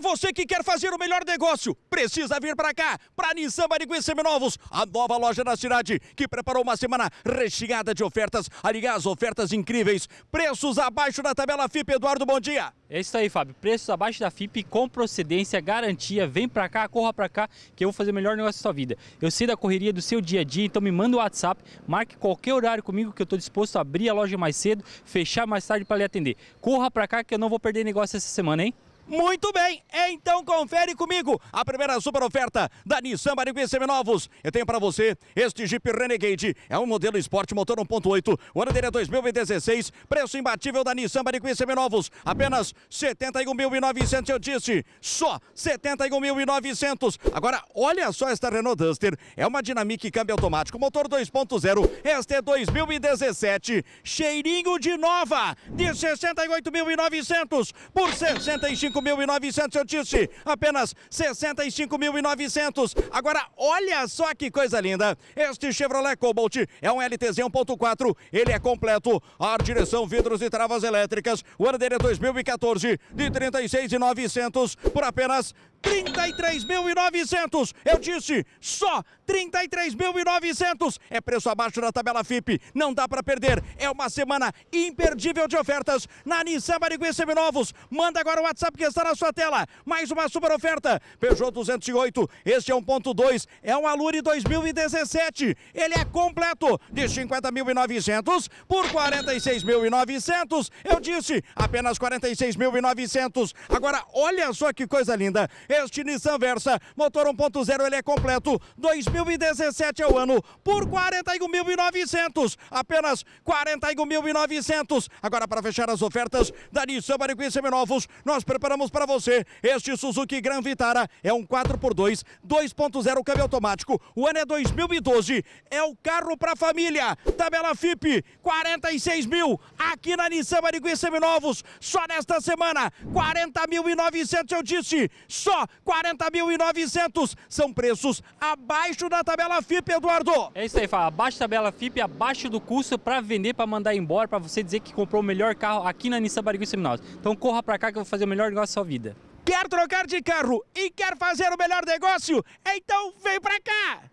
você que quer fazer o melhor negócio, precisa vir para cá, para Nissan Barigui Seminovos, a nova loja da cidade, que preparou uma semana recheada de ofertas, aliás, ofertas incríveis, preços abaixo da tabela FIP. Eduardo, bom dia. É isso aí, Fábio. Preços abaixo da FIP com procedência, garantia. Vem para cá, corra para cá, que eu vou fazer o melhor negócio da sua vida. Eu sei da correria do seu dia a dia, então me manda o um WhatsApp, marque qualquer horário comigo que eu estou disposto a abrir a loja mais cedo, fechar mais tarde para lhe atender. Corra para cá que eu não vou perder negócio essa semana, hein? Muito bem, então confere comigo a primeira super oferta da Nissan Mariguê Seminovos. Eu tenho para você este Jeep Renegade, é um modelo esporte motor 1.8, o ano dele é 2016, preço imbatível da Nissan Mariguê Seminovos, apenas 71.900 eu disse, só 71.900. Agora olha só esta Renault Duster, é uma Dynamic câmbio automático, motor 2.0, esta é 2017, cheirinho de nova, de 68.900 por 65 65.900, eu disse, apenas 65.900. Agora, olha só que coisa linda. Este Chevrolet Cobalt é um LTZ 1.4, ele é completo, ar, direção, vidros e travas elétricas. O ano dele é 2014, de 36.900 por apenas 33.900. Eu disse, só 33.900. É preço abaixo da tabela FIP. Não dá para perder. É uma semana imperdível de ofertas na Nissan Barigui Seminovos. Manda agora o WhatsApp que está na sua tela. Mais uma super oferta. Peugeot 208, este é 1.2, é um Alure 2017. Ele é completo de 50.900 por 46.900. Eu disse, apenas 46.900. Agora, olha só que coisa linda. Este Nissan Versa, motor 1.0, ele é completo. 2017 é o ano por 41.900. Apenas 41.900. Agora, para fechar as ofertas da Nissan Maricuí Seminovos, nós preparamos Mostramos para você, este Suzuki Gran Vitara é um 4x2, 2.0 câmbio automático, o ano é 2012, é o carro para família, tabela FIP, 46 mil, aqui na Nissan Marigui Seminovos, só nesta semana, 40.900 eu disse, só 40.900, são preços abaixo da tabela FIP, Eduardo. É isso aí, fala. abaixo da tabela FIP, abaixo do custo para vender, para mandar embora, para você dizer que comprou o melhor carro aqui na Nissan Barigui Seminovos. Então corra para cá que eu vou fazer o melhor a sua vida. Quer trocar de carro e quer fazer o melhor negócio? Então vem pra cá!